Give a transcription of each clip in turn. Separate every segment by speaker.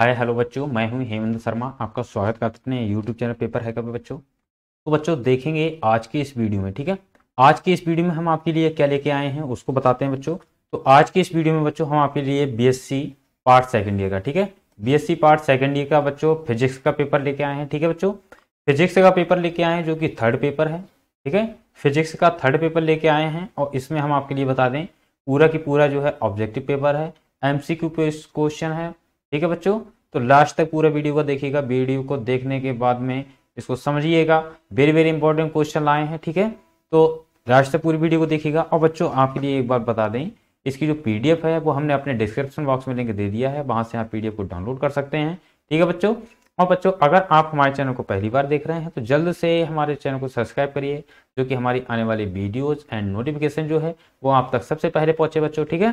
Speaker 1: hi hello बच्चों मैं हूं हेमंत शर्मा आपका स्वागत करते हैं यूट्यूब चैनल पेपर है कभी बच्चों तो बच्चों देखेंगे आज के इस वीडियो में ठीक है आज के इस वीडियो में हम आपके लिए क्या लेके आए हैं उसको बताते हैं बच्चों तो आज के इस वीडियो में बच्चों हम आपके लिए बीएससी पार्ट सेकेंड ईयर का ठीक है बी पार्ट सेकेंड ईयर का बच्चों फिजिक्स का पेपर लेके आए हैं ठीक है बच्चों फिजिक्स का पेपर लेके आए हैं जो कि थर्ड पेपर है ठीक है फिजिक्स का थर्ड पेपर लेके आए हैं और इसमें हम आपके लिए बता दें पूरा की पूरा जो है ऑब्जेक्टिव पेपर है एमसीक्यू क्वेश्चन है ठीक है बच्चों तो लास्ट तक पूरा वीडियो को देखिएगा वीडियो को देखने के बाद में इसको समझिएगा वेरी वेरी इंपॉर्टेंट क्वेश्चन लाए हैं ठीक है तो लास्ट तक पूरी वीडियो को देखिएगा और बच्चों आपके लिए एक बार बता दें इसकी जो पीडीएफ है वो हमने अपने डिस्क्रिप्शन बॉक्स में लिंक दे दिया है वहाँ से आप पीडीएफ को डाउनलोड कर सकते हैं ठीक है बच्चों और बच्चों अगर आप हमारे चैनल को पहली बार देख रहे हैं तो जल्द से हमारे चैनल को सब्सक्राइब करिए जो कि हमारी आने वाली वीडियोज एंड नोटिफिकेशन जो है वो आप तक सबसे पहले पहुंचे बच्चों ठीक है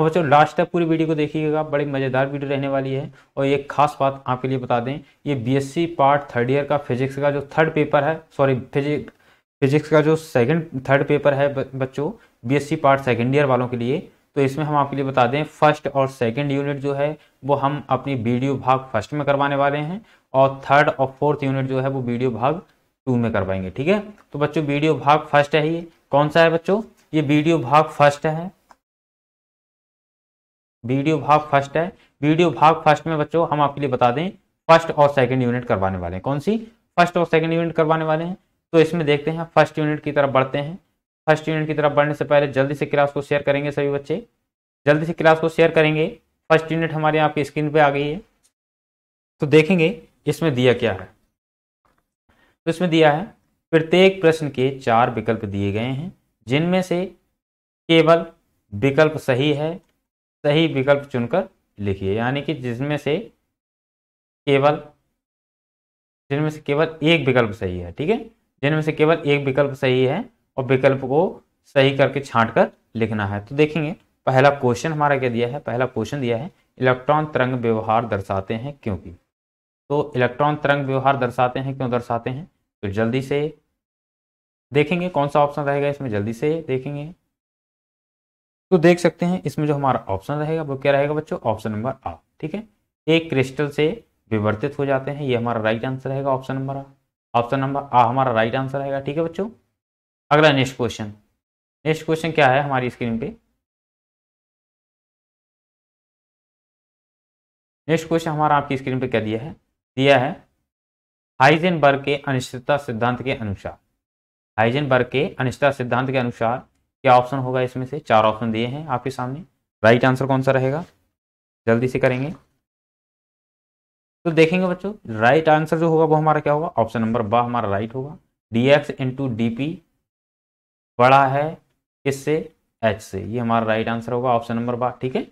Speaker 1: और बच्चों लास्ट तक पूरी वीडियो को देखिएगा बड़ी मज़ेदार वीडियो रहने वाली है और एक खास बात आपके लिए बता दें ये बीएससी पार्ट थर्ड ईयर का फिजिक्स का जो थर्ड पेपर है सॉरी फिजिक फिजिक्स का जो सेकंड थर्ड पेपर है बच्चों बीएससी पार्ट सेकंड ईयर वालों के लिए तो इसमें हम आपके लिए बता दें फर्स्ट और सेकेंड यूनिट जो है वो हम अपनी वीडियो भाग फर्स्ट में करवाने वाले हैं और थर्ड और फोर्थ यूनिट जो है वो वीडियो भाग टू में करवाएंगे ठीक है तो बच्चों वीडियो भाग फर्स्ट है ये कौन सा है बच्चों ये वीडियो भाग फर्स्ट है वीडियो भाग फर्स्ट है वीडियो भाग फर्स्ट में बच्चों हम आपके लिए बता दें फर्स्ट और सेकंड यूनिट करवाने वाले हैं कौन सी फर्स्ट और सेकंड यूनिट करवाने वाले हैं तो इसमें देखते हैं फर्स्ट यूनिट की तरफ बढ़ते हैं फर्स्ट यूनिट की तरफ बढ़ने से पहले जल्दी से क्लास को शेयर करेंगे सभी बच्चे जल्दी से क्लास को शेयर करेंगे फर्स्ट यूनिट हमारे यहाँ आपकी स्क्रीन पर आ गई है तो देखेंगे इसमें दिया क्या है तो इसमें दिया है प्रत्येक प्रश्न के चार विकल्प दिए गए हैं जिनमें से केवल विकल्प सही है सही विकल्प चुनकर लिखिए यानी कि जिसमें से केवल जिनमें से केवल एक विकल्प सही है ठीक है जिनमें से केवल एक विकल्प सही है और विकल्प को सही करके छांट कर लिखना है तो देखेंगे पहला क्वेश्चन हमारा क्या दिया है पहला क्वेश्चन दिया है इलेक्ट्रॉन तरंग व्यवहार दर्शाते हैं क्योंकि तो इलेक्ट्रॉन तरंग व्यवहार दर्शाते हैं क्यों दर्शाते हैं तो जल्दी से देखेंगे कौन सा ऑप्शन रहेगा इसमें जल्दी से देखेंगे तो देख सकते हैं इसमें जो हमारा ऑप्शन रहेगा वो क्या रहेगा बच्चों ऑप्शन नंबर आ ठीक है एक क्रिस्टल से विवर्तित हो जाते हैं ये हमारा राइट आंसर रहेगा ऑप्शन नंबर आ ऑप्शन नंबर आ हमारा राइट आंसर रहेगा ठीक है बच्चों अगला नेक्स्ट क्वेश्चन नेक्स्ट क्वेश्चन क्या है हमारी स्क्रीन पे नेक्स्ट क्वेश्चन हमारा आपकी स्क्रीन पे क्या दिया है दिया है हाइजेनबर्ग के अनिश्चितता सिद्धांत के अनुसार हाइजेनबर्ग के अनिश्चितता सिद्धांत के अनुसार क्या ऑप्शन होगा इसमें से चार ऑप्शन दिए हैं आपके सामने राइट आंसर कौन सा रहेगा जल्दी से करेंगे तो देखेंगे बच्चों राइट आंसर जो होगा वो हमारा क्या होगा ऑप्शन नंबर ब हमारा राइट होगा D X into D P बड़ा है किससे एच से ये हमारा राइट आंसर होगा ऑप्शन नंबर बा ठीक है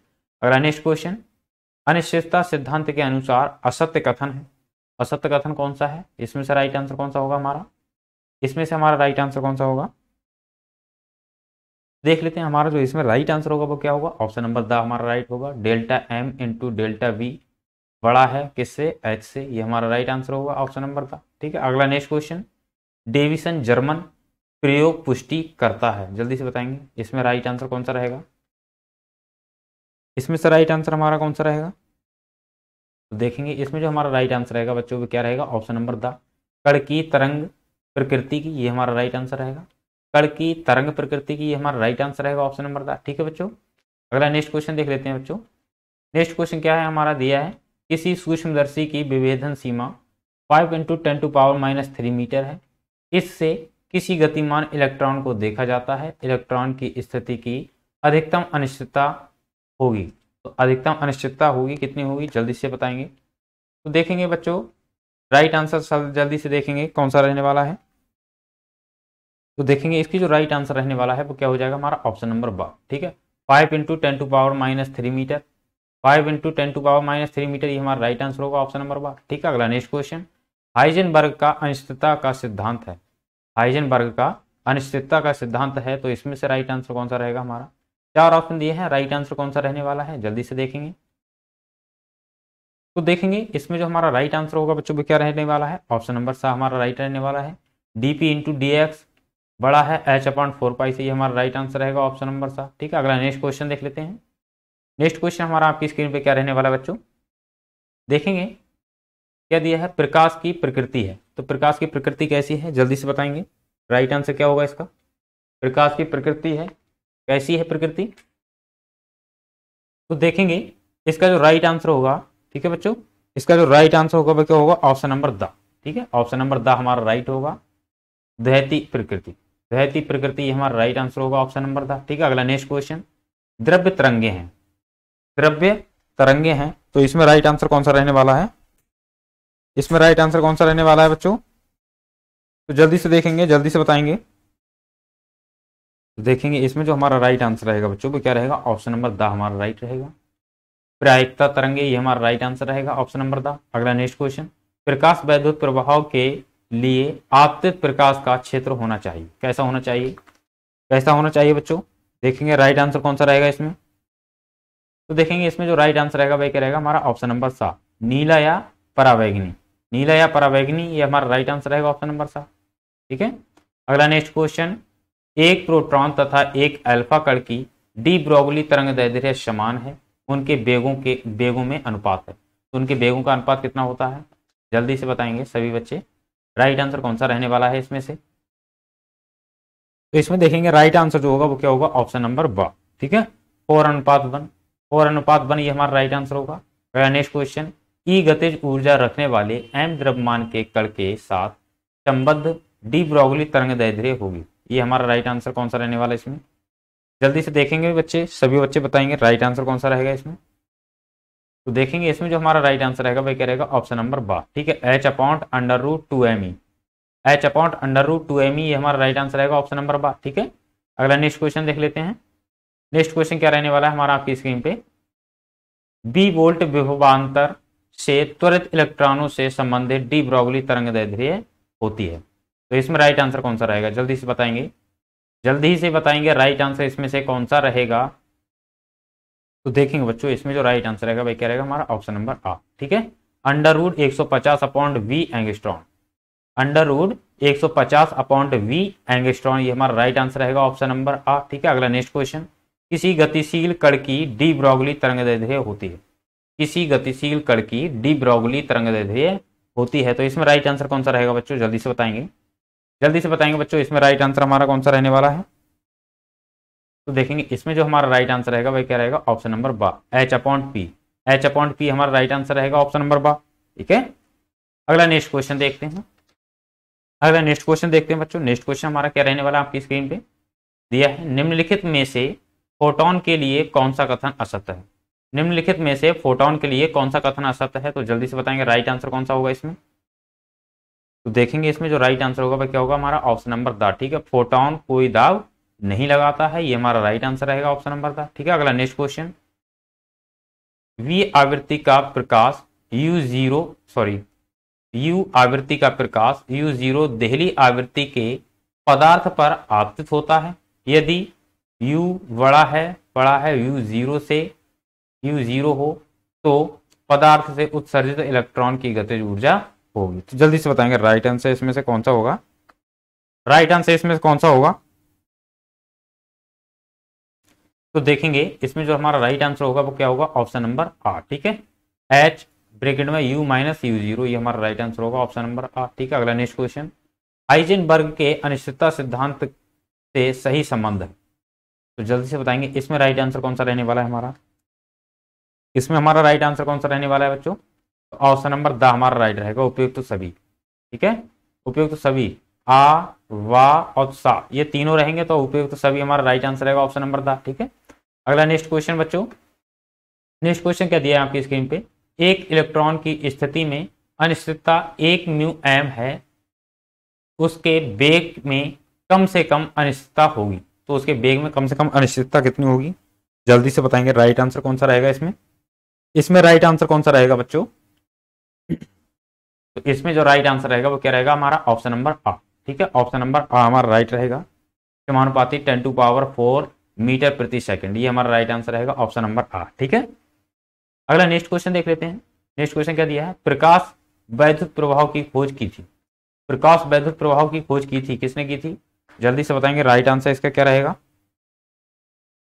Speaker 1: अगला नेक्स्ट क्वेश्चन अनिश्चितता सिद्धांत के अनुसार असत्य कथन है असत्य कथन कौन सा है इसमें से राइट आंसर कौन सा होगा हमारा इसमें से हमारा राइट आंसर कौन सा होगा देख लेते हैं हमारा जो इसमें राइट आंसर होगा वो क्या होगा ऑप्शन नंबर द हमारा राइट होगा delta M into delta V बड़ा है किससे एच से ये हमारा राइट आंसर होगा ऑप्शन नंबर का ठीक है अगला नेक्स्ट क्वेश्चन डेविसन जर्मन प्रयोग पुष्टि करता है जल्दी से बताएंगे इसमें राइट आंसर कौन सा रहेगा इसमें से राइट आंसर हमारा कौन सा रहेगा तो देखेंगे इसमें जो हमारा राइट आंसर रहेगा बच्चों को क्या रहेगा ऑप्शन नंबर द कड़की तरंग प्रकृति की ये हमारा राइट आंसर रहेगा कण की तरंग प्रकृति की हमारा राइट आंसर रहेगा ऑप्शन नंबर का ठीक है बच्चों अगला नेक्स्ट क्वेश्चन देख लेते हैं बच्चों नेक्स्ट क्वेश्चन क्या है हमारा दिया है किसी सूक्ष्मदर्शी की विभेदन सीमा five into ten to power minus three metre है इससे किसी गतिमान इलेक्ट्रॉन को देखा जाता है इलेक्ट्रॉन की स्थिति की अधिकतम अनिश्चितता होगी तो अधिकतम अनिश्चितता होगी कितनी होगी जल्दी से बताएंगे तो देखेंगे बच्चों राइट आंसर जल्दी से देखेंगे कौन सा रहने वाला है तो देखेंगे इसकी जो राइट आंसर रहने वाला है वो क्या हो जाएगा हमारा ऑप्शन नंबर ब ठीक है five into ten to power minus three metre five into ten to power minus three metre ये हमारा राइट आंसर होगा ऑप्शन नंबर ब ठीक है अगला नेक्स्ट क्वेश्चन हाइजन का अनिश्चितता का सिद्धांत है हाइजन का अनिश्चितता का सिद्धांत है तो इसमें से राइट आंसर कौन सा रहेगा हमारा चार ऑप्शन दिए हैं राइट आंसर कौन सा रहने वाला है जल्दी से देखेंगे तो देखेंगे इसमें जो हमारा राइट आंसर होगा बच्चों को क्या रहने वाला है ऑप्शन नंबर सा हमारा राइट रहने वाला है डीपी इंटू डी एक्स बड़ा है एच अपॉइंट फोर पाई से ये हमारा राइट आंसर रहेगा ऑप्शन नंबर सा ठीक है अगला नेक्स्ट क्वेश्चन देख लेते हैं नेक्स्ट क्वेश्चन हमारा आपकी स्क्रीन पे क्या रहने वाला बच्चों देखेंगे क्या दिया है प्रकाश की प्रकृति है तो प्रकाश की प्रकृति कैसी है जल्दी से बताएंगे राइट आंसर क्या होगा इसका प्रकाश की प्रकृति है कैसी है प्रकृति तो देखेंगे इसका जो राइट आंसर होगा ठीक है बच्चों इसका जो राइट आंसर होगा वह क्या होगा ऑप्शन नंबर द ठीक है ऑप्शन नंबर द हमारा राइट होगा दैती प्रकृति रहती तो प्रकृति हमारा राइट आंसर होगा ऑप्शन नंबर था ठीक है अगला नेक्स्ट क्वेश्चन द्रव्य तरंगे हैं द्रव्य तरंगे हैं तो इसमें राइट आंसर कौन सा रहने वाला है इसमें राइट आंसर कौन सा रहने वाला है बच्चों तो जल्दी से देखेंगे जल्दी से बताएंगे तो देखेंगे इसमें जो हमारा राइट आंसर रहेगा बच्चों वो क्या रहेगा ऑप्शन नंबर द हमारा राइट रहेगा प्रायिकता तरंगे ये हमारा राइट आंसर रहेगा ऑप्शन नंबर द अगला नेक्स्ट क्वेश्चन प्रकाश वैद्युत प्रभाव के लिए आपतित प्रकाश का क्षेत्र होना चाहिए कैसा होना चाहिए कैसा होना चाहिए बच्चों देखेंगे राइट आंसर कौन सा रहेगा इसमें तो देखेंगे इसमें जो राइट आंसर रहेगा वह क्या रहेगा हमारा ऑप्शन नंबर सात नीला या परावैग्नी नीला या परावैग्नी ये हमारा राइट आंसर रहेगा ऑप्शन नंबर सात ठीक है अगला नेक्स्ट क्वेश्चन एक प्रोट्रॉन तथा एक अल्फा कण की डी ब्रोगली तरंग दैर्घ्य समान है उनके बेगों के बेगों में अनुपात है तो उनके बेगों का अनुपात कितना होता है जल्दी से बताएंगे सभी बच्चे राइट आंसर कौन सा रहने वाला है इसमें से तो इसमें देखेंगे राइट आंसर जो होगा वो क्या होगा ऑप्शन नंबर ब ठीक है फोर अनुपात वन फोर अनुपात वन ये हमारा राइट आंसर होगा नेक्स्ट क्वेश्चन ई गतिज ऊर्जा रखने वाले एम द्रव्यमान के कण के साथ संबद्ध डी ब्रोगली तरंग दैर्घ्य होगी ये हमारा राइट आंसर कौन सा रहने वाला है इसमें जल्दी से देखेंगे बच्चे सभी बच्चे बताएंगे राइट आंसर कौन सा रहेगा इसमें तो देखेंगे इसमें जो हमारा राइट आंसर रहेगा वह क्या रहेगा ऑप्शन नंबर बा ठीक है H upon under root two M E H upon under root two M E ये हमारा राइट आंसर रहेगा ऑप्शन नंबर बा ठीक है अगला नेक्स्ट क्वेश्चन देख लेते हैं नेक्स्ट क्वेश्चन क्या रहने वाला है हमारा आपकी स्क्रीन पे बी वोल्ट विभवान्तर से त्वरित इलेक्ट्रॉनों से संबंधित डी ब्रोगली तरंग दैर्घ्य होती है तो इसमें राइट आंसर कौन सा रहेगा जल्दी से बताएंगे जल्दी से बताएंगे राइट आंसर इसमें से कौन सा रहेगा तो देखेंगे बच्चों इसमें जो राइट आंसर रहेगा भाई क्या रहेगा हमारा ऑप्शन नंबर आ ठीक है अंडर रूड एक सौ पचास upon V angstrom under root एक सौ पचास अपॉइंट वी एंगस्ट्रॉन ये हमारा राइट आंसर रहेगा ऑप्शन नंबर आ ठीक है अगला नेक्स्ट क्वेश्चन किसी गतिशील कड़ की डी ब्रॉगली तरंग होती है किसी गतिशील कड़ की डी ब्रॉगली तरंग होती है तो इसमें राइट आंसर कौन सा रहेगा बच्चों जल्दी से बताएंगे जल्दी से बताएंगे बच्चों इसमें राइट आंसर हमारा कौन सा रहने वाला है तो देखेंगे इसमें जो हमारा राइट आंसर रहेगा वह क्या रहेगा ऑप्शन नंबर बा H upon P H upon P हमारा राइट आंसर रहेगा ऑप्शन नंबर बा ठीक है अगला नेक्स्ट क्वेश्चन देखते हैं अगला नेक्स्ट क्वेश्चन देखते हैं बच्चों नेक्स्ट क्वेश्चन हमारा क्या रहने वाला आपकी स्क्रीन पे दिया है निम्नलिखित में से फोटोन के लिए कौन सा कथन असत्य है निम्नलिखित में से फोटोन के लिए कौन सा कथन असत्य है तो जल्दी से बताएंगे राइट आंसर कौन सा होगा इसमें तो देखेंगे इसमें जो राइट आंसर होगा वह क्या होगा हमारा ऑप्शन नंबर द ठीक है फोटोन कोई दाव नहीं लगाता है ये हमारा राइट आंसर रहेगा ऑप्शन नंबर का ठीक है अगला नेक्स्ट क्वेश्चन वी आवृत्ति का प्रकाश यू जीरो सॉरी यू आवृत्ति का प्रकाश यू जीरो देहली आवृत्ति के पदार्थ पर आपतित होता है यदि यू बड़ा है बड़ा है यू जीरो से यू जीरो हो तो पदार्थ से उत्सर्जित इलेक्ट्रॉन की गतिज ऊर्जा होगी तो जल्दी से बताएंगे राइट आंसर इसमें से कौन सा होगा राइट आंसर इसमें से कौन सा होगा तो देखेंगे इसमें जो हमारा राइट आंसर होगा वो क्या होगा ऑप्शन नंबर आर ठीक है एच ब्रेकेट में यू माइनस यू जीरो हमारा राइट आंसर होगा ऑप्शन नंबर आर ठीक है अगला नेक्स्ट क्वेश्चन हाइजेनबर्ग के अनिश्चितता सिद्धांत से सही संबंध है तो जल्दी से बताएंगे इसमें राइट आंसर कौन सा रहने वाला है हमारा इसमें हमारा राइट आंसर कौन सा रहने वाला है बच्चों ऑप्शन नंबर द हमारा राइट रहेगा उपयुक्त सभी ठीक है उपयुक्त सभी आ वा और सा ये तीनों रहेंगे तो उपयुक्त सभी हमारा राइट आंसर रहेगा ऑप्शन नंबर द ठीक है अगला नेक्स्ट क्वेश्चन बच्चों नेक्स्ट क्वेश्चन क्या दिया है आपकी स्क्रीन पे एक इलेक्ट्रॉन की स्थिति में अनिश्चितता एक म्यू एम है उसके बेग में कम से कम अनिश्चितता होगी तो उसके बेग में कम से कम अनिश्चितता कितनी होगी जल्दी से बताएंगे राइट आंसर कौन सा रहेगा इसमें इसमें राइट आंसर कौन सा रहेगा बच्चों तो इसमें जो राइट आंसर रहेगा वो क्या रहेगा हमारा ऑप्शन नंबर आ ठीक है ऑप्शन नंबर आ हमारा राइट रहेगा समानुपाती ten to power four metre प्रति सेकंड ये हमारा राइट आंसर रहेगा ऑप्शन नंबर आ ठीक है अगला नेक्स्ट क्वेश्चन देख लेते हैं नेक्स्ट क्वेश्चन क्या दिया है प्रकाश वैद्युत प्रभाव की खोज की थी प्रकाश वैद्युत प्रभाव की खोज की थी किसने की थी जल्दी से बताएंगे राइट आंसर इसका क्या रहेगा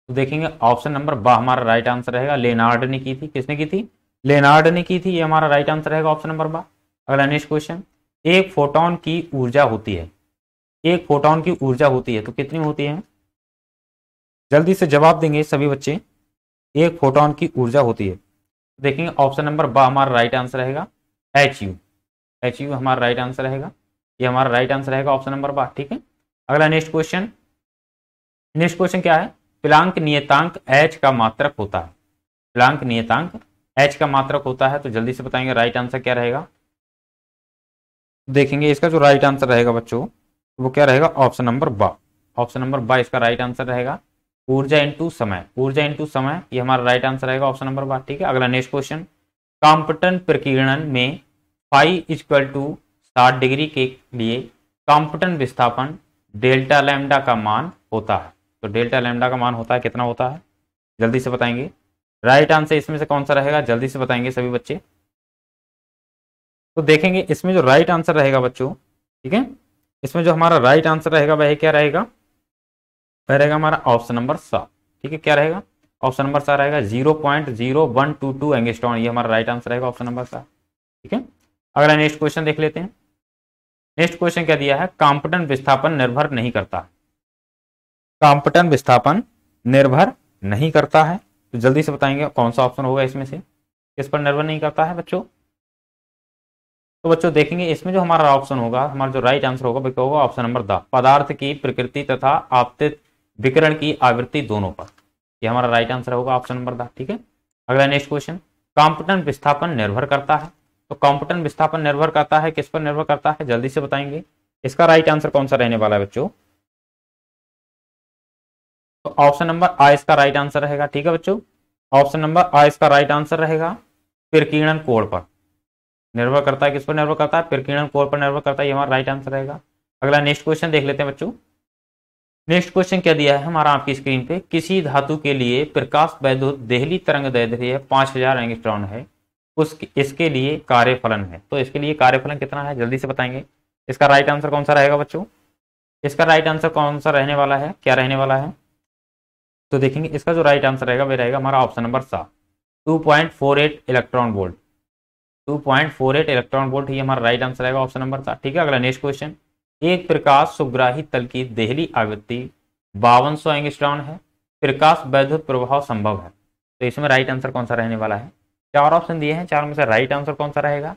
Speaker 1: तो देखेंगे ऑप्शन नंबर बा हमारा राइट आंसर रहेगा लेनार्ड ने की थी किसने की थी लेनार्ड ने की थी ये हमारा राइट आंसर रहेगा ऑप्शन नंबर बा अगला नेक्स्ट क्वेश्चन एक फोटोन की ऊर्जा होती है एक फोटोन की ऊर्जा होती है तो कितनी होती है जल्दी से जवाब देंगे सभी बच्चे एक फोटोन की ऊर्जा होती है देखेंगे ऑप्शन नंबर बा हमारा राइट आंसर रहेगा एच यू एच यू हमारा राइट आंसर रहेगा ये हमारा राइट आंसर रहेगा ऑप्शन नंबर बा ठीक है अगला नेक्स्ट क्वेश्चन नेक्स्ट क्वेश्चन क्या है प्लांक नियतांक एच का मात्रक होता है प्लांक नियतांक एच का मात्रक होता है तो जल्दी से बताएंगे राइट आंसर क्या रहेगा देखेंगे इसका जो राइट आंसर रहेगा बच्चों वो क्या रहेगा ऑप्शन नंबर बा ऑप्शन नंबर बा इसका राइट आंसर रहेगा ऊर्जा इंटू समय ऊर्जा इंटू समय ये हमारा राइट आंसर रहेगा ऑप्शन नंबर बार ठीक है अगला नेक्स्ट क्वेश्चन कॉम्पटन प्रकीर्णन में फाइव इजक्वल टू साठ डिग्री के लिए कॉम्पटन विस्थापन डेल्टा लैमडा का मान होता है तो डेल्टा लैमडा का मान होता है कितना होता है जल्दी से बताएंगे राइट आंसर इसमें से कौन सा रहेगा जल्दी से बताएंगे सभी बच्चे तो देखेंगे इसमें जो राइट आंसर रहेगा बच्चों ठीक है इसमें जो हमारा राइट आंसर रहेगा वह क्या रहेगा तो रहेगा हमारा ऑप्शन नंबर सा ठीक है क्या रहेगा ऑप्शन नंबर सा रहेगा zero point zero one two two angstrom ये हमारा राइट आंसर रहेगा ऑप्शन नंबर सा ठीक है अगला नेक्स्ट क्वेश्चन देख लेते हैं नेक्स्ट क्वेश्चन क्या दिया है कॉम्पटन विस्थापन निर्भर नहीं करता कॉम्पटन विस्थापन निर्भर नहीं करता है तो जल्दी से बताएंगे कौन सा ऑप्शन होगा इसमें से किस पर निर्भर नहीं करता है बच्चों तो बच्चों देखेंगे इसमें जो हमारा ऑप्शन होगा हमारा जो राइट आंसर होगा वो होगा ऑप्शन नंबर द पदार्थ की प्रकृति तथा आपतित विकरण की आवृत्ति दोनों पर ये हमारा राइट आंसर होगा ऑप्शन नंबर दस ठीक है अगला नेक्स्ट क्वेश्चन कॉम्पटन विस्थापन निर्भर करता है तो कॉम्पटन विस्थापन निर्भर करता है किस पर निर्भर करता है जल्दी से बताएंगे इसका राइट आंसर कौन सा रहने वाला है बच्चों तो ऑप्शन नंबर आ इसका राइट आंसर रहेगा ठीक है बच्चों ऑप्शन नंबर आ इसका राइट आंसर रहेगा प्रकीर्णन कोण पर निर्भर करता है किस पर निर्भर करता है प्रकीर्णन कोण पर निर्भर करता है ये हमारा राइट आंसर रहेगा अगला नेक्स्ट क्वेश्चन देख लेते हैं बच्चों नेक्स्ट क्वेश्चन क्या दिया है हमारा आपकी स्क्रीन पे किसी धातु के लिए प्रकाश वैद्युत देहली तरंग दैर्घ्य पांच हजार एंगस्ट्रॉन है उस इसके लिए कार्यफलन है तो इसके लिए कार्यफलन कितना है जल्दी से बताएंगे इसका राइट आंसर कौन सा रहेगा बच्चों इसका राइट आंसर कौन सा रहने वाला है क्या रहने वाला है तो देखेंगे इसका जो राइट आंसर रहेगा वह रहेगा हमारा ऑप्शन नंबर सात two point four eight electron volt two point four eight electron volt ये हमारा राइट आंसर रहेगा ऑप्शन नंबर सात ठीक है अगला नेक्स्ट क्वेश्चन एक प्रकाश सुग्राही तल की देहली आवृत्ति बावन सौ एंगस्ट्रॉन है प्रकाश वैद्युत प्रभाव संभव है तो इसमें राइट आंसर कौन सा रहने वाला है चार ऑप्शन दिए हैं चार में से राइट आंसर कौन सा रहेगा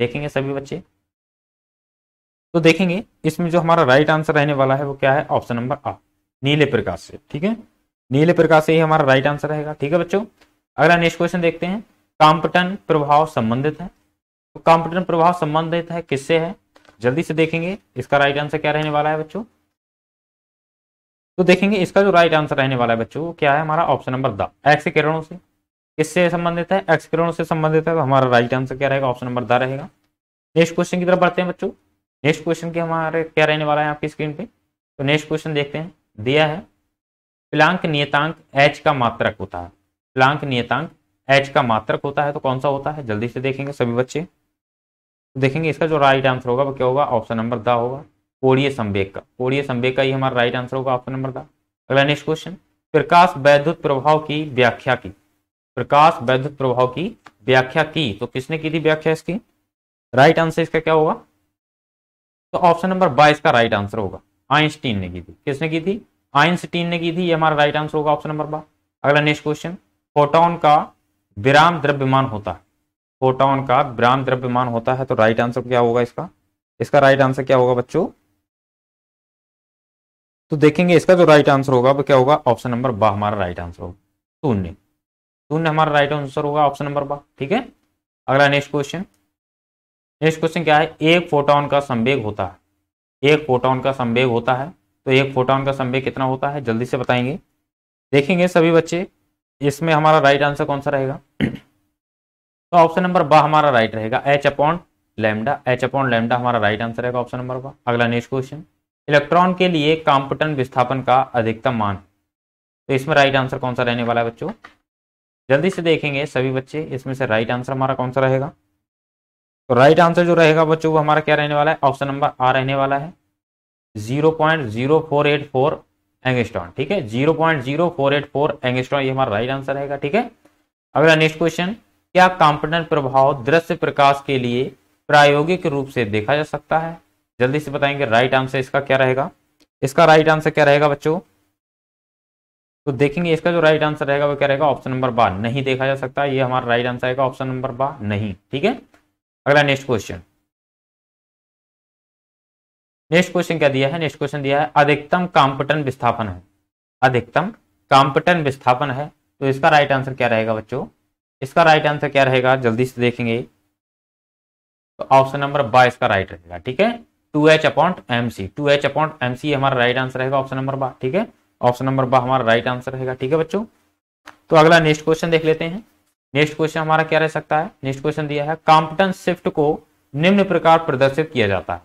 Speaker 1: देखेंगे सभी बच्चे तो देखेंगे इसमें जो हमारा राइट आंसर रहने वाला है वो क्या है ऑप्शन नंबर आ नीले प्रकाश से ठीक है नीले प्रकाश से ही हमारा राइट आंसर रहेगा ठीक है बच्चों अगला नेक्स्ट क्वेश्चन देखते हैं काम्पटन प्रभाव संबंधित है तो काम्पटन प्रभाव संबंधित है किससे है जल्दी से देखेंगे इसका राइट आंसर क्या रहने वाला है बच्चों तो देखेंगे इसका जो राइट आंसर रहने वाला है बच्चों क्या है हमारा ऑप्शन नंबर द एक्स किरणों से किससे संबंधित है एक्स किरणों से संबंधित है तो हमारा राइट आंसर क्या रहेगा ऑप्शन नंबर द रहेगा नेक्स्ट क्वेश्चन की तरफ बढ़ते हैं बच्चों नेक्स्ट क्वेश्चन के हमारे क्या रहने वाला है आपकी स्क्रीन पे तो नेक्स्ट क्वेश्चन देखते हैं दिया है प्लांक नियतांक एच का मात्रक होता है प्लांक नियतांक एच का मात्रक होता है तो कौन सा होता है जल्दी से देखेंगे सभी बच्चे देखेंगे इसका जो राइट आंसर होगा वो क्या होगा ऑप्शन नंबर द होगा कोड़ीय संवेग का कोड़ीय संवेग का ही हमारा राइट आंसर होगा ऑप्शन नंबर द अगला नेक्स्ट क्वेश्चन प्रकाश वैद्युत प्रभाव की व्याख्या की प्रकाश वैद्युत प्रभाव की व्याख्या की तो किसने की थी व्याख्या इसकी राइट आंसर इसका क्या होगा तो ऑप्शन नंबर बाईस का राइट आंसर होगा आइंस्टीन ने की थी किसने की थी आइंस्टीन ने की थी ये हमारा राइट आंसर होगा ऑप्शन नंबर बारह अगला नेक्स्ट क्वेश्चन फोटोन का विराम द्रव्यमान होता है फोटोन का ग्राम द्रव्यमान होता है तो राइट आंसर क्या होगा इसका इसका राइट आंसर क्या होगा बच्चों तो देखेंगे इसका जो राइट आंसर होगा वो क्या होगा ऑप्शन नंबर बा हमारा राइट आंसर होगा शून्य शून्य हमारा राइट आंसर होगा ऑप्शन नंबर बा ठीक है अगला नेक्स्ट क्वेश्चन नेक्स्ट क्वेश्चन क्या है एक फोटोन का संवेग होता है एक फोटोन का संवेग होता है तो एक फोटोन का संवेग कितना होता है जल्दी से बताएंगे देखेंगे सभी बच्चे इसमें हमारा राइट आंसर कौन सा रहेगा तो ऑप्शन नंबर बा हमारा राइट रहेगा H upon lambda H upon lambda हमारा राइट आंसर रहेगा ऑप्शन नंबर बा अगला नेक्स्ट क्वेश्चन इलेक्ट्रॉन के लिए कॉम्पटन विस्थापन का अधिकतम मान तो इसमें राइट आंसर कौन सा रहने वाला है बच्चों जल्दी से देखेंगे सभी बच्चे इसमें से राइट आंसर हमारा कौन सा रहेगा तो राइट आंसर जो रहेगा बच्चों वो हमारा क्या रहने वाला है ऑप्शन नंबर आ रहने वाला है zero point zero four eight four angstrom ठीक है zero point zero four eight four angstrom ये हमारा राइट आंसर रहेगा ठीक है अगला नेक्स्ट क्वेश्चन क्या कंपनन प्रभाव दृश्य प्रकाश के लिए प्रायोगिक रूप से देखा जा सकता है जल्दी से बताएंगे राइट आंसर इसका क्या रहेगा इसका राइट आंसर क्या रहेगा बच्चों तो देखेंगे इसका जो राइट आंसर रहेगा वो क्या रहेगा ऑप्शन नंबर बार नहीं देखा जा सकता ये हमारा राइट आंसर आएगा ऑप्शन नंबर बार नहीं ठीक है अगला नेक्स्ट क्वेश्चन नेक्स्ट क्वेश्चन क्या दिया है नेक्स्ट क्वेश्चन दिया है अधिकतम कॉम्पटन विस्थापन है अधिकतम कॉम्पटन विस्थापन है तो इसका राइट आंसर क्या रहेगा बच्चों इसका राइट आंसर क्या रहेगा जल्दी से देखेंगे तो ऑप्शन नंबर बा इसका राइट रहेगा ठीक है two H upon M C two H upon M C हमारा राइट आंसर रहेगा ऑप्शन नंबर बा ठीक है ऑप्शन नंबर बा हमारा राइट आंसर रहेगा ठीक है बच्चों तो अगला नेक्स्ट क्वेश्चन देख लेते हैं नेक्स्ट क्वेश्चन हमारा क्या रह सकता है नेक्स्ट क्वेश्चन दिया है कॉम्पिटेंस शिफ्ट को निम्न प्रकार प्रदर्शित किया जाता है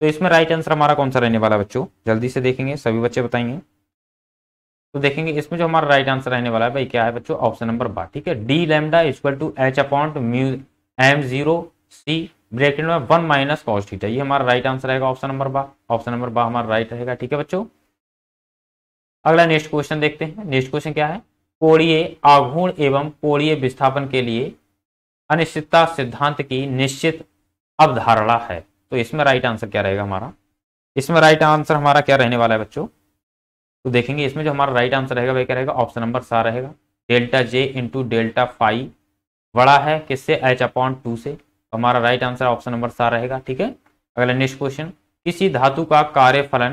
Speaker 1: तो इसमें राइट आंसर हमारा कौन सा रहने वाला बच्चों जल्दी से देखेंगे सभी बच्चे बताएंगे तो देखेंगे इसमें जो हमारा राइट आंसर रहने वाला है भाई क्या है बच्चों ऑप्शन नंबर बा ठीक है D lambda equal to H upon mu M zero C bracket में वन माइनस कॉस्ट थीटा ये हमारा राइट आंसर रहेगा ऑप्शन नंबर बा ऑप्शन नंबर बा हमारा राइट रहेगा ठीक है बच्चों अगला नेक्स्ट क्वेश्चन देखते हैं नेक्स्ट क्वेश्चन क्या है कोड़ीय आघूर्ण एवं कोड़ीय विस्थापन के लिए अनिश्चितता सिद्धांत की निश्चित अवधारणा है तो इसमें राइट आंसर क्या रहेगा हमारा इसमें राइट आंसर हमारा क्या रहने वाला है बच्चों तो देखेंगे इसमें जो हमारा राइट आंसर रहेगा वह क्या रहेगा ऑप्शन नंबर सा रहेगा delta J into delta five बड़ा है किससे एच अपॉन टू से तो हमारा राइट आंसर ऑप्शन नंबर सा रहेगा ठीक है अगला नेक्स्ट क्वेश्चन किसी धातु का टू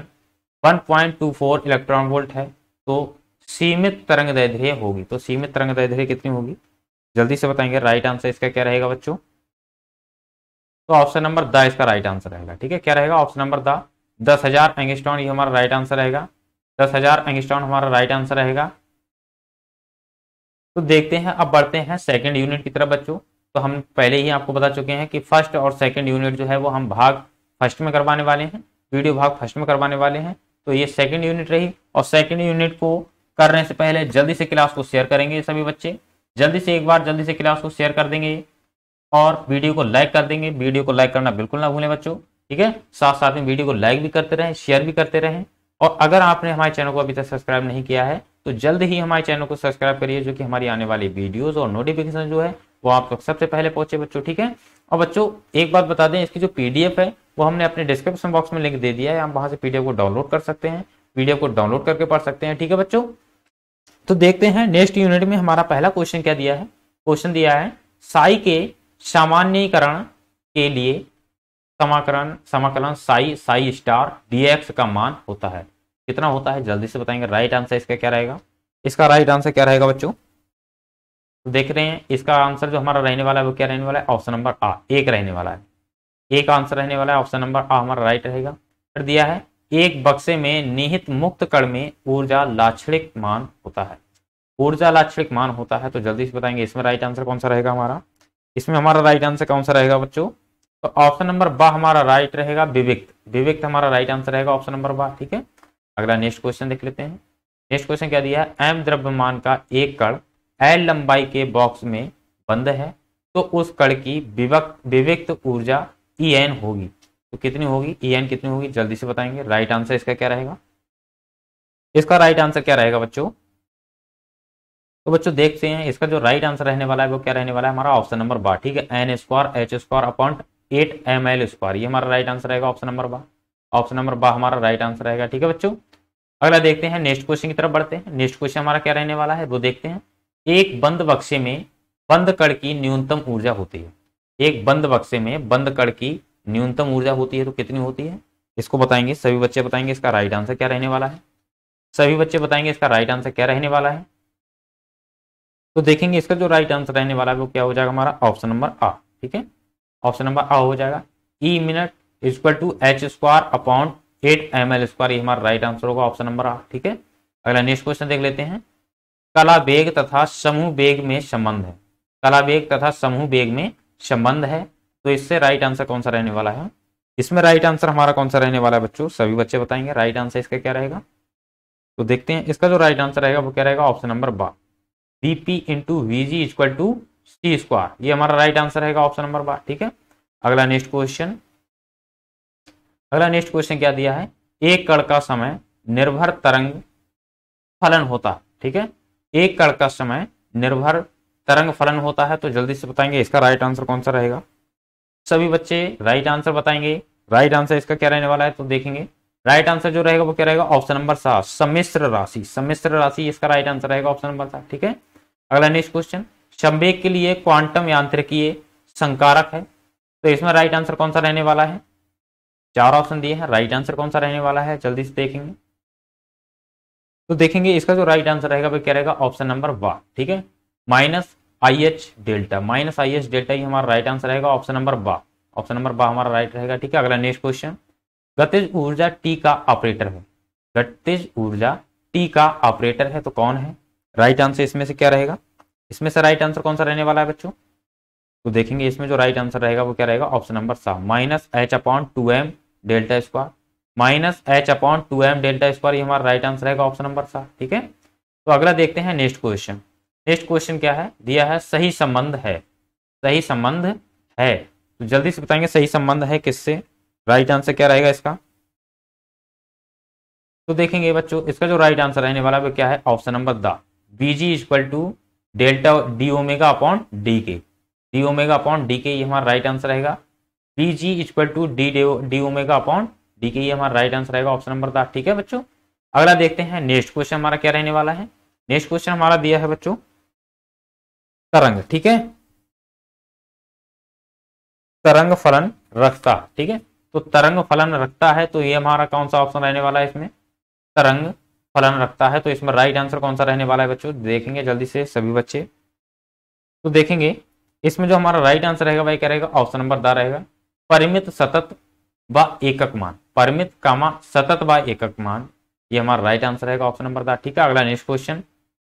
Speaker 1: 1.24 इलेक्ट्रॉन वोल्ट है तो सीमित तरंग दैर्घ्य होगी तो सीमित तरंग दैर्घ्य कितनी होगी जल्दी से बताएंगे राइट आंसर इसका क्या रहेगा बच्चों तो ऑप्शन नंबर द इसका राइट आंसर रहेगा ठीक है क्या रहेगा ऑप्शन नंबर द दस हजार एंगस्ट्रॉन ये हमारा राइट आंसर रहेगा दस हजार एंगस्ट्रॉन हमारा राइट आंसर रहेगा तो देखते हैं अब बढ़ते हैं सेकेंड यूनिट की तरफ बच्चों तो हम पहले ही आपको बता चुके हैं कि फर्स्ट और सेकेंड यूनिट जो है वो हम भाग फर्स्ट में करवाने वाले हैं वीडियो भाग फर्स्ट में करवाने वाले हैं तो ये सेकेंड यूनिट रही और सेकेंड यूनिट को करने से पहले जल्दी से क्लास को शेयर करेंगे सभी बच्चे जल्दी से एक बार जल्दी से क्लास को शेयर कर देंगे और वीडियो को लाइक कर देंगे वीडियो को लाइक करना बिल्कुल ना भूलें बच्चों ठीक है साथ साथ में वीडियो को लाइक भी करते रहें शेयर भी करते रहें और अगर आपने हमारे चैनल को अभी तक सब्सक्राइब नहीं किया है तो जल्द ही हमारे चैनल को सब्सक्राइब करिए जो कि हमारी आने वाली वीडियोस और नोटिफिकेशन जो है वो आप तक सबसे पहले पहुंचे बच्चों ठीक है और बच्चों एक बात बता दें इसकी जो पीडीएफ है वो हमने अपने डिस्क्रिप्शन बॉक्स में लिंक दे दिया है आप वहां से पीडीएफ को डाउनलोड कर सकते हैं पीडीएफ को डाउनलोड करके पढ़ सकते हैं ठीक है बच्चों तो देखते हैं नेक्स्ट यूनिट में हमारा पहला क्वेश्चन क्या दिया है क्वेश्चन दिया है साई के सामान्यकरण के लिए समाकरण समाकलन साई साई स्टार डीएक्स का मान होता है कितना होता है जल्दी से बताएंगे राइट आंसर इसका क्या रहेगा इसका राइट आंसर क्या रहेगा बच्चों तो देख रहे हैं इसका आंसर जो हमारा रहने वाला है वो क्या रहने वाला है ऑप्शन नंबर आ एक रहने वाला है एक आंसर रहने वाला है ऑप्शन नंबर आ हमारा राइट रहेगा फिर दिया है एक बक्से में निहित मुक्त कण में ऊर्जा लाक्षणिक मान होता है ऊर्जा लाक्षणिक मान होता है तो जल्दी से बताएंगे इसमें राइट आंसर कौन सा रहेगा हमारा इसमें हमारा राइट आंसर कौन सा रहेगा बच्चों तो ऑप्शन नंबर ब हमारा राइट रहेगा विविक्त विविक्त हमारा राइट आंसर रहेगा ऑप्शन नंबर बा ठीक है अगला नेक्स्ट क्वेश्चन देख लेते हैं नेक्स्ट क्वेश्चन क्या दिया है एम द्रव्यमान का एक कण एल लंबाई के बॉक्स में बंद है तो उस कण की विवक्त विविक्त ऊर्जा ई एन होगी तो कितनी होगी ई एन कितनी होगी जल्दी से बताएंगे राइट आंसर इसका क्या रहेगा इसका राइट आंसर क्या रहेगा बच्चों तो बच्चों देखते हैं इसका जो राइट आंसर रहने वाला है वो क्या रहने वाला है हमारा ऑप्शन नंबर बा ठीक है N square H square upon eight M L square ये हमारा राइट आंसर रहेगा ऑप्शन नंबर बा ऑप्शन नंबर बा हमारा राइट आंसर रहेगा ठीक है बच्चों अगला देखते हैं नेक्स्ट क्वेश्चन की तरफ बढ़ते हैं नेक्स्ट क्वेश्चन हमारा क्या रहने वाला है वो देखते हैं एक बंद बक्से में बंद कड़ की न्यूनतम ऊर्जा होती है एक बंद बक्से में बंद कड़ की न्यूनतम ऊर्जा होती है तो कितनी होती है इसको बताएंगे सभी बच्चे बताएंगे इसका राइट आंसर क्या रहने वाला है सभी बच्चे बताएंगे इसका राइट आंसर क्या रहने वाला है तो देखेंगे इसका जो राइट आंसर रहने वाला है वो क्या हो जाएगा हमारा ऑप्शन नंबर आ ठीक है ऑप्शन नंबर आ हो जाएगा E minute is equal to H square upon eight M L square ये हमारा राइट आंसर होगा ऑप्शन नंबर आ ठीक है अगला नेक्स्ट क्वेश्चन देख लेते हैं कला बेग तथा समूह बेग में संबंध है कला बेग तथा समूह बेग में संबंध है तो इससे राइट आंसर कौन सा रहने वाला है इसमें राइट आंसर हमारा कौन सा रहने वाला है बच्चों सभी बच्चे बताएंगे राइट आंसर इसका क्या रहेगा तो देखते हैं इसका जो राइट आंसर रहेगा वो क्या रहेगा ऑप्शन नंबर बा BP into VG equal to C e square ये हमारा राइट आंसर रहेगा ऑप्शन नंबर बार ठीक है अगला नेक्स्ट क्वेश्चन अगला नेक्स्ट क्वेश्चन क्या दिया है एक कड़ का समय निर्भर तरंग फलन होता है ठीक है एक कड़ का समय निर्भर तरंग फलन होता है तो जल्दी से बताएंगे इसका राइट आंसर कौन सा रहेगा सभी बच्चे राइट आंसर बताएंगे राइट आंसर इसका क्या रहने वाला है तो देखेंगे राइट आंसर जो रहेगा वो क्या रहेगा ऑप्शन नंबर सात सम्मिश्र राशि सम्मिश्र राशि इसका राइट आंसर रहेगा ऑप्शन नंबर सात ठीक है अगला नेक्स्ट क्वेश्चन चंबेक के लिए क्वांटम यांत्रिकीय संकारक है तो इसमें राइट आंसर कौन सा रहने वाला है चार ऑप्शन दिए हैं राइट आंसर कौन सा रहने वाला है जल्दी से देखेंगे तो देखेंगे इसका जो राइट आंसर रहेगा वो क्या रहेगा ऑप्शन नंबर वन ठीक है minus I H delta minus I H delta ही हमारा राइट आंसर रहेगा ऑप्शन नंबर बा ऑप्शन नंबर बा हमारा राइट रहेगा ठीक है अगला नेक्स्ट क्वेश्चन गतिज ऊर्जा टी का ऑपरेटर है गतिज ऊर्जा टी का ऑपरेटर है तो कौन है राइट आंसर इसमें से क्या रहेगा इसमें से राइट आंसर कौन सा रहने वाला है बच्चों तो देखेंगे इसमें जो राइट आंसर रहेगा वो क्या रहेगा ऑप्शन नंबर सा minus H upon two M delta square minus H upon two M delta square ये हमारा राइट आंसर रहेगा ऑप्शन नंबर सा ठीक है तो अगला देखते हैं नेक्स्ट क्वेश्चन नेक्स्ट क्वेश्चन क्या है दिया है सही संबंध है सही संबंध है तो जल्दी से बताएंगे सही संबंध है किससे राइट आंसर क्या रहेगा इसका तो देखेंगे बच्चों इसका जो राइट आंसर रहने वाला है वो क्या है option number D BG equal to delta D omega upon D K D omega upon D K ये हमारा राइट आंसर रहेगा D G equal to D D omega upon D K ये हमारा राइट आंसर रहेगा option number सात ठीक है बच्चों अगला देखते हैं नेक्स्ट क्वेश्चन हमारा क्या रहने वाला है नेक्स्ट क्वेश्चन हमारा दिया है बच्चों तरंग ठीक है तरंग फलन रखता ठीक है तो तरंग फलन रखता है तो ये हमारा कौन सा ऑप्शन रहने वाला है इसमें तरंग फलन रखता है तो इसमें राइट आंसर कौन सा रहने वाला है बच्चों देखेंगे जल्दी से सभी बच्चे तो देखेंगे इसमें जो हमारा राइट आंसर रहेगा वही क्या रहेगा ऑप्शन नंबर द रहेगा परिमित सतत व एकक मान परिमित कामा सतत व एकक मान ये हमारा राइट आंसर रहेगा ऑप्शन नंबर द ठीक है अगला नेक्स्ट क्वेश्चन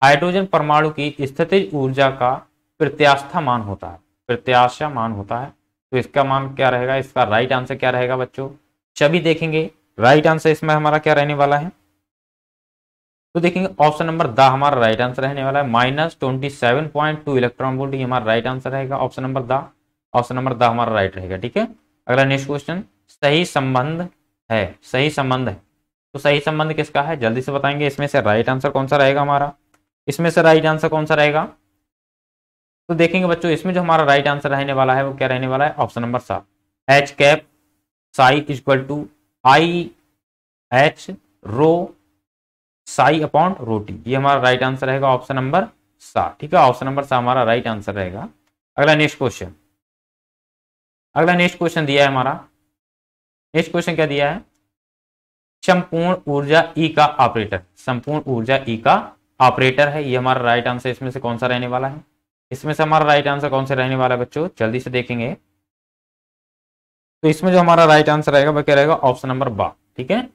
Speaker 1: हाइड्रोजन परमाणु की स्थिति ऊर्जा का प्रत्याशा मान होता है प्रत्याशा मान होता है तो इसका मान क्या रहेगा इसका राइट आंसर क्या रहेगा बच्चों सभी देखेंगे राइट आंसर इसमें हमारा क्या रहने वाला है तो देखेंगे ऑप्शन नंबर द हमारा राइट आंसर रहने वाला है minus twenty seven point two electron volt ये हमारा राइट आंसर रहेगा option number D option number the हमारा राइट रहेगा ठीक है अगला नेक्स्ट क्वेश्चन सही संबंध है सही संबंध है तो सही संबंध किसका है जल्दी से बताएंगे इसमें से राइट आंसर कौन सा रहेगा हमारा इसमें से राइट आंसर कौन सा रहेगा तो देखेंगे बच्चों इसमें जो हमारा राइट आंसर रहने वाला है वो क्या रहने वाला है ऑप्शन नंबर सात H cap psi equal to I H रो साई अपॉन रोटी ये हमारा राइट आंसर रहेगा ऑप्शन नंबर सात ठीक है ऑप्शन नंबर सा हमारा राइट आंसर रहेगा अगला नेक्स्ट क्वेश्चन अगला नेक्स्ट क्वेश्चन दिया है हमारा नेक्स्ट क्वेश्चन क्या दिया है संपूर्ण ऊर्जा ई e का ऑपरेटर संपूर्ण ऊर्जा ई e का ऑपरेटर है ये हमारा राइट आंसर इसमें से कौन सा रहने वाला है इसमें से हमारा राइट आंसर कौन सा रहने वाला है बच्चों जल्दी से देखेंगे तो इसमें जो हमारा राइट आंसर रहेगा वह क्या रहेगा ऑप्शन नंबर बा ठीक है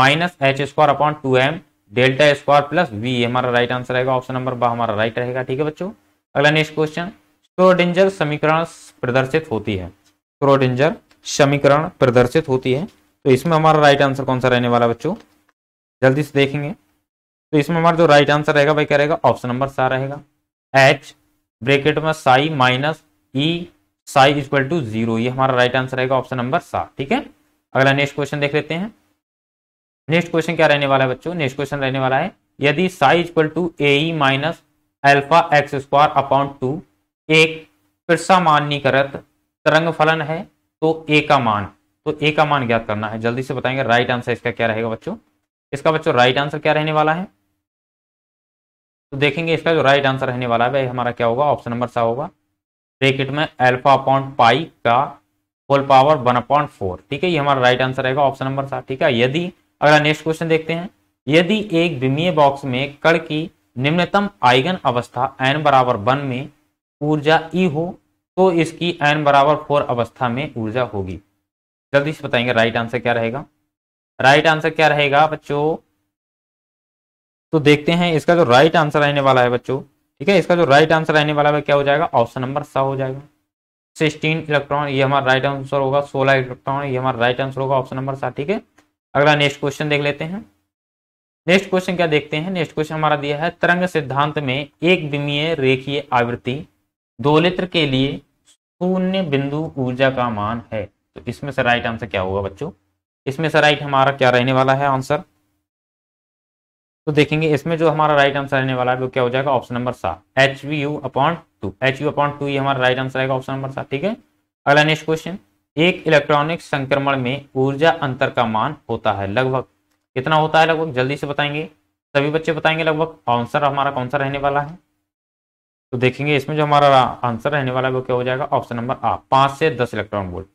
Speaker 1: minus H square upon two M delta square plus V हमारा राइट आंसर रहेगा ऑप्शन नंबर बा हमारा राइट रहेगा ठीक है बच्चों अगला नेक्स्ट क्वेश्चन स्क्रोडेंजर समीकरण प्रदर्शित होती है स्क्रोडेंजर समीकरण प्रदर्शित होती है तो इसमें हमारा राइट आंसर कौन सा रहने वाला बच्चों जल्दी से देखेंगे तो इसमें हमारा जो राइट आंसर रहेगा भाई क्या रहेगा ऑप्शन नंबर सा रहेगा एच ब्रेकेट में psi minus E psi equal to zero हमारा राइट आंसर रहेगा ऑप्शन नंबर सा ठीक है अगला नेक्स्ट क्वेश्चन देख लेते हैं नेक्स्ट क्वेश्चन क्या रहने वाला है बच्चों नेक्स्ट क्वेश्चन रहने वाला है यदि psi equal to A e minus alpha X square upon two एक सामान्यकृत तरंग फलन है तो ए का मान तो ए का मान ज्ञात करना है जल्दी से बताएंगे राइट आंसर इसका क्या रहेगा बच्चों इसका बच्चों राइट आंसर क्या रहने वाला है तो देखेंगे इसका जो राइट आंसर रहने वाला है वह हमारा क्या होगा ऑप्शन नंबर सा होगा ब्रेकेट में एल्फा अपॉन पाई का whole power one upon four ठीक है ये हमारा राइट आंसर रहेगा ऑप्शन नंबर सात ठीक है यदि अगला नेक्स्ट क्वेश्चन देखते हैं यदि एक विमीय बॉक्स में कण की निम्नतम आइगन अवस्था एन बराबर वन में ऊर्जा ई e हो तो इसकी एन बराबर फोर अवस्था में ऊर्जा होगी जल्दी से बताएंगे राइट आंसर क्या रहेगा राइट आंसर क्या रहेगा बच्चों तो देखते हैं इसका जो राइट आंसर रहने वाला है बच्चों ठीक है इसका जो राइट आंसर रहने वाला है क्या हो जाएगा ऑप्शन नंबर सा हो जाएगा सिक्सटीन इलेक्ट्रॉन ये हमारा राइट आंसर होगा सोलह इलेक्ट्रॉन ये हमारा राइट आंसर होगा ऑप्शन नंबर सा ठीक है अगला नेक्स्ट क्वेश्चन देख लेते हैं नेक्स्ट क्वेश्चन क्या देखते हैं नेक्स्ट क्वेश्चन हमारा दिया है तरंग सिद्धांत में एक विमीय रेखीय आवृत्ति दोलित्र के लिए शून्य बिंदु ऊर्जा का मान है तो इसमें से राइट आंसर क्या होगा बच्चों इसमें से राइट हमारा क्या रहने वाला है आंसर तो देखेंगे इसमें जो हमारा राइट आंसर रहने वाला है वो क्या हो जाएगा ऑप्शन नंबर सात H V U upon two H U upon two ये हमारा राइट आंसर रहेगा ऑप्शन नंबर सात ठीक है अगला नेक्स्ट क्वेश्चन एक इलेक्ट्रॉनिक संक्रमण में ऊर्जा अंतर का मान होता है लगभग कितना होता है लगभग जल्दी से बताएंगे सभी बच्चे बताएंगे लगभग आंसर हमारा कौन सा रहने वाला है तो देखेंगे इसमें जो हमारा आंसर रहने वाला है वो क्या हो जाएगा ऑप्शन नंबर आ पांच से दस इलेक्ट्रॉन वोल्ट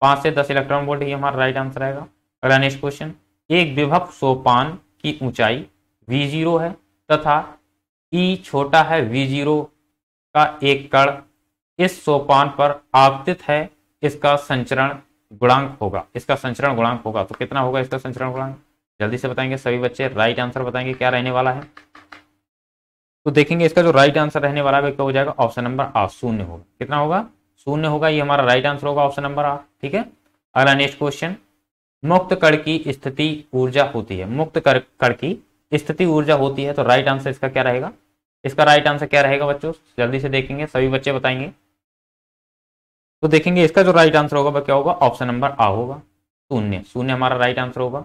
Speaker 1: पांच से दस इलेक्ट्रॉन वोल्ट ये हमारा राइट आंसर आएगा अगला नेक्स्ट क्वेश्चन एक विभव सोपान की ऊंचाई वी जीरो है तथा ई e छोटा है वी जीरो का एक कण इस सोपान पर आपतित है इसका संचरण गुणांक होगा इसका संचरण गुणांक होगा तो कितना होगा इसका संचरण गुणांक जल्दी से बताएंगे सभी बच्चे राइट आंसर बताएंगे क्या रहने वाला है तो देखेंगे इसका जो राइट आंसर रहने वाला है क्या हो जाएगा ऑप्शन नंबर आ शून्य होगा कितना होगा शून्य होगा ये हमारा राइट आंसर होगा ऑप्शन नंबर आ ठीक है अगला नेक्स्ट क्वेश्चन मुक्त कण की स्थिति ऊर्जा होती है मुक्त कण की स्थिति ऊर्जा होती है तो राइट आंसर इसका क्या रहेगा इसका राइट आंसर क्या रहेगा बच्चों जल्दी से देखेंगे सभी बच्चे बताएंगे तो देखेंगे इसका जो राइट आंसर होगा वह क्या होगा ऑप्शन नंबर आ होगा शून्य शून्य हमारा राइट आंसर होगा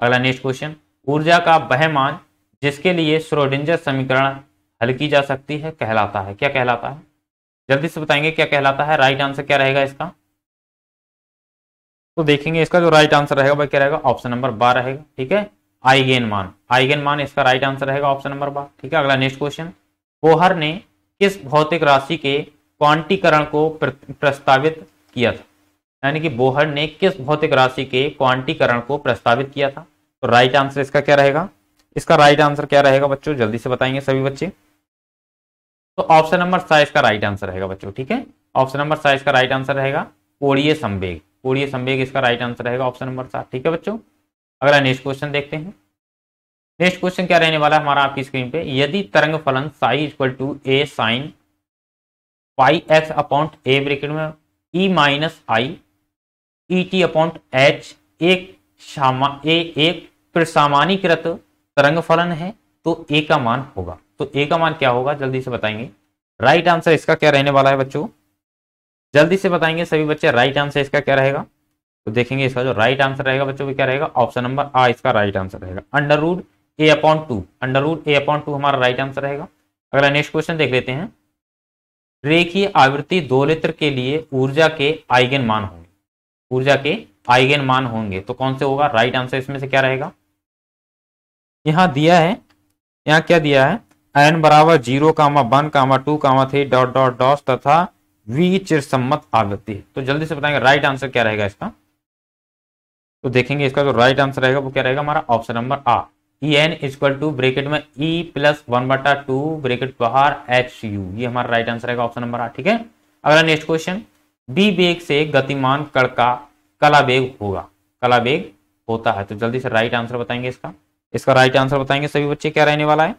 Speaker 1: अगला नेक्स्ट क्वेश्चन ऊर्जा का वह मान जिसके लिए श्रोडिंजर समीकरण हल की जा सकती है कहलाता है क्या कहलाता है जल्दी से बताएंगे क्या कहलाता है राइट आंसर क्या रहेगा इसका तो देखेंगे इसका जो राइट आंसर रहेगा वह क्या रहेगा ऑप्शन नंबर बार रहेगा ठीक है आईगेन मान आईगेन मान इसका राइट आंसर रहेगा ऑप्शन नंबर बार ठीक है अगला नेक्स्ट क्वेश्चन बोहर ने किस भौतिक राशि के क्वांटीकरण को प्रस्तावित किया था यानी कि बोहर ने किस भौतिक राशि के क्वांटीकरण को प्रस्तावित किया था तो राइट आंसर इसका क्या रहेगा इसका राइट आंसर क्या रहेगा बच्चों जल्दी से बताएंगे सभी बच्चे तो ऑप्शन नंबर साइज का राइट आंसर रहेगा बच्चों ठीक है ऑप्शन नंबर साइज का राइट आंसर रहेगा कोड़ीय संवेग कोड़ीय संवेग इसका राइट आंसर रहेगा ऑप्शन नंबर सात ठीक है बच्चों अगला नेक्स्ट क्वेश्चन देखते हैं नेक्स्ट क्वेश्चन क्या रहने वाला है हमारा आपकी स्क्रीन पे यदि तरंग फलन psi equal to A sine pi X upon A bracket में E minus I E T upon H एक ए एक फिर सामान्यकृत तरंग फलन है तो ए का मान होगा तो ए का मान क्या होगा जल्दी से बताएंगे राइट आंसर इसका क्या रहने वाला है बच्चों जल्दी से बताएंगे सभी बच्चे राइट आंसर इसका क्या रहेगा तो देखेंगे इसका जो राइट आंसर रहेगा बच्चों क्या रहेगा ऑप्शन नंबर आ इसका राइट आंसर रहेगा under root A upon two under root A upon two हमारा राइट आंसर रहेगा अगला नेक्स्ट क्वेश्चन देख लेते हैं रेखीय आवृत्ति दोलित्र के लिए ऊर्जा के आइगन मान होंगे ऊर्जा के आइगन मान होंगे तो कौन से होगा राइट आंसर इसमें से क्या रहेगा यहाँ दिया है यहाँ क्या दिया है एन बराबर zero comma one comma two comma three dot dot dot तथा वी चिरसम्मत आवृत्ति तो जल्दी से बताएंगे राइट आंसर क्या रहेगा इसका तो देखेंगे इसका जो राइट आंसर रहेगा वो क्या रहेगा हमारा option number A E N equal to bracket में ई प्लस वन बटा टू ब्रेकेट बाहर एच यू ये हमारा राइट आंसर रहेगा ऑप्शन नंबर आठ ठीक है अगला नेक्स्ट क्वेश्चन बी बेग से गतिमान कड़ का कला बेग होगा कला बेग होता है तो जल्दी से राइट आंसर बताएंगे इसका इसका राइट आंसर बताएंगे सभी बच्चे क्या रहने वाला है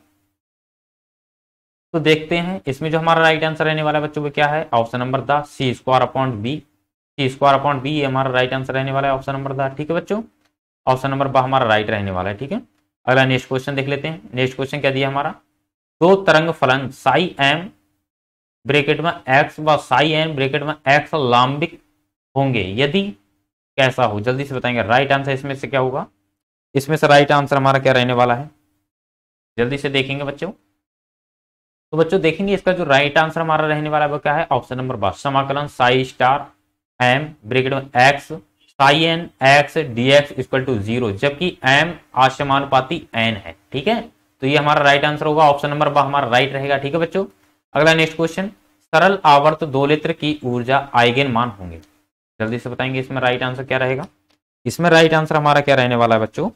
Speaker 1: तो देखते हैं इसमें जो हमारा राइट आंसर रहने वाला है बच्चों को क्या है option number D C square upon B C square upon B हमारा राइट आंसर रहने वाला है ऑप्शन नंबर द ठीक है बच्चों ऑप्शन नंबर बा हमारा राइट रहने वाला है ठीक है अगला नेक्स्ट क्वेश्चन देख लेते हैं नेक्स्ट क्वेश्चन क्या दिया हमारा दो तरंग फलन साई एम ब्रेकेट में एक्स व साई एन ब्रेकेट में एक्स लाम्बिक होंगे यदि कैसा हो जल्दी से बताएंगे राइट आंसर इसमें से क्या होगा इसमें से राइट आंसर हमारा क्या रहने वाला है जल्दी से देखेंगे बच्चों तो बच्चों देखेंगे इसका जो राइट आंसर हमारा रहने वाला है वो क्या है ऑप्शन नंबर बारह समाकलन साई स्टार एम ब्रेकेट में X I N X D X equal to zero जबकि एम आशमानुपाती एन है ठीक है तो ये हमारा राइट आंसर होगा ऑप्शन नंबर बा हमारा राइट रहेगा ठीक है बच्चों अगला नेक्स्ट क्वेश्चन सरल आवर्त दो दोलित्र की ऊर्जा आइगेन मान होंगे जल्दी से बताएंगे इसमें राइट आंसर क्या रहेगा इसमें राइट आंसर हमारा क्या रहने वाला है बच्चों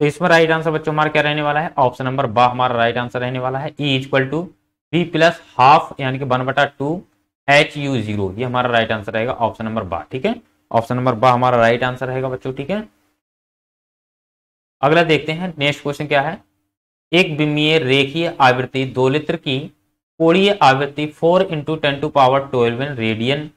Speaker 1: तो इसमें राइट आंसर बच्चों हमारा क्या रहने वाला है ऑप्शन नंबर बा हमारा राइट आंसर रहने वाला है E equal to B plus half यानी कि वन बटा टू एच यू जीरो हमारा राइट आंसर रहेगा ऑप्शन नंबर बा ठीक है ऑप्शन नंबर ब हमारा राइट आंसर रहेगा बच्चों ठीक है अगला देखते हैं नेक्स्ट क्वेश्चन क्या है एक बिमीय रेखीय आवृत्ति लित्र की कोणीय आवृत्ति four into ten to power twelve radian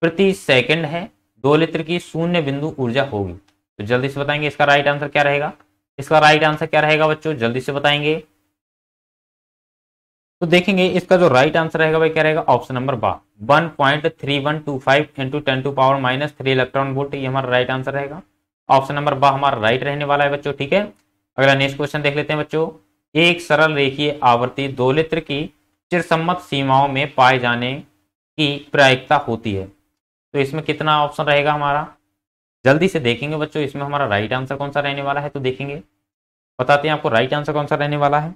Speaker 1: प्रति सेकंड है दो लित्र की शून्य बिंदु ऊर्जा होगी तो जल्दी से बताएंगे इसका राइट आंसर क्या रहेगा इसका राइट आंसर क्या रहेगा बच्चों जल्दी से बताएंगे तो देखेंगे इसका जो राइट आंसर रहेगा वह क्या रहेगा option number B one point three one two five into ten to power minus three electron volt ये हमारा राइट आंसर रहेगा ऑप्शन नंबर बा हमारा राइट रहने वाला है बच्चों ठीक है अगला नेक्स्ट क्वेश्चन देख लेते हैं बच्चों एक सरल रेखीय आवर्ती लित्र की चिरसम्मत सीमाओं में पाए जाने की प्रायिकता होती है तो इसमें कितना ऑप्शन रहेगा हमारा जल्दी से देखेंगे बच्चों इसमें हमारा राइट आंसर कौन सा रहने वाला है तो देखेंगे बताते हैं आपको राइट आंसर कौन सा रहने वाला है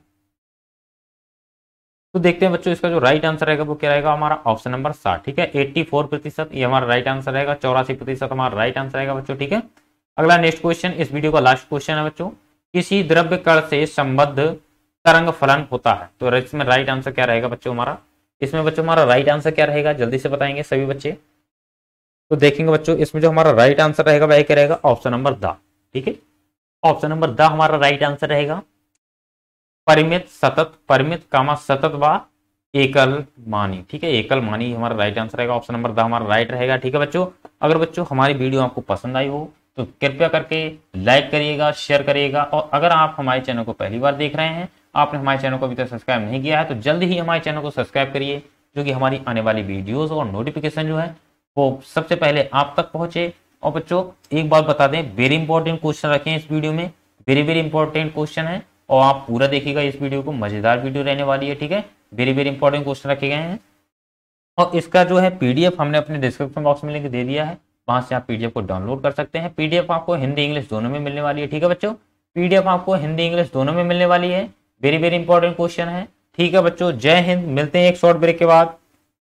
Speaker 1: तो देखते हैं बच्चों इसका जो राइट आंसर रहेगा वो क्या रहेगा हमारा ऑप्शन नंबर सात ठीक है एट्टी फोर प्रतिशत ये हमारा राइट आंसर रहेगा चौरासी प्रतिशत हमारा राइट आंसर रहेगा बच्चों ठीक है अगला नेक्स्ट क्वेश्चन इस वीडियो का लास्ट क्वेश्चन है बच्चों किसी द्रव्य कण से संबद्ध तरंग फलन होता है तो इसमें राइट आंसर क्या रहेगा बच्चों हमारा इसमें बच्चों हमारा राइट आंसर क्या रहेगा जल्दी से बताएंगे सभी बच्चे तो देखेंगे बच्चों इसमें जो हमारा राइट आंसर रहेगा वह क्या रहेगा ऑप्शन नंबर द ठीक है ऑप्शन नंबर द हमारा राइट आंसर रहेगा परिमित सतत परिमित कामा सतत व एकल मानी ठीक है एकल मानी हमारा राइट आंसर रहेगा ऑप्शन नंबर दस हमारा राइट रहेगा ठीक है बच्चों अगर बच्चों हमारी वीडियो आपको पसंद आई हो तो कृपया करके लाइक करिएगा शेयर करिएगा और अगर आप हमारे चैनल को पहली बार देख रहे हैं आपने हमारे चैनल को अभी तक सब्सक्राइब नहीं किया है तो जल्द ही हमारे चैनल को सब्सक्राइब करिए जो कि हमारी आने वाली वीडियोज और नोटिफिकेशन जो है वो सबसे पहले आप तक पहुंचे और बच्चों एक बात बता दें वेरी इंपॉर्टेंट क्वेश्चन रखें इस वीडियो में वेरी वेरी इंपॉर्टेंट क्वेश्चन है और आप पूरा देखिएगा इस वीडियो को मज़ेदार वीडियो रहने वाली है ठीक है वेरी वेरी इंपॉर्टेंट क्वेश्चन रखे गए हैं और इसका जो है पीडीएफ हमने अपने डिस्क्रिप्शन बॉक्स में लिंक दे दिया है वहां से आप पीडीएफ को डाउनलोड कर सकते हैं पीडीएफ आपको हिंदी इंग्लिश दोनों में मिलने वाली है ठीक है बच्चों पीडीएफ आपको हिंदी इंग्लिश दोनों में मिलने वाली है वेरी वेरी इंपॉर्टेंट क्वेश्चन है ठीक है बच्चों जय हिंद मिलते हैं एक शॉर्ट ब्रेक के बाद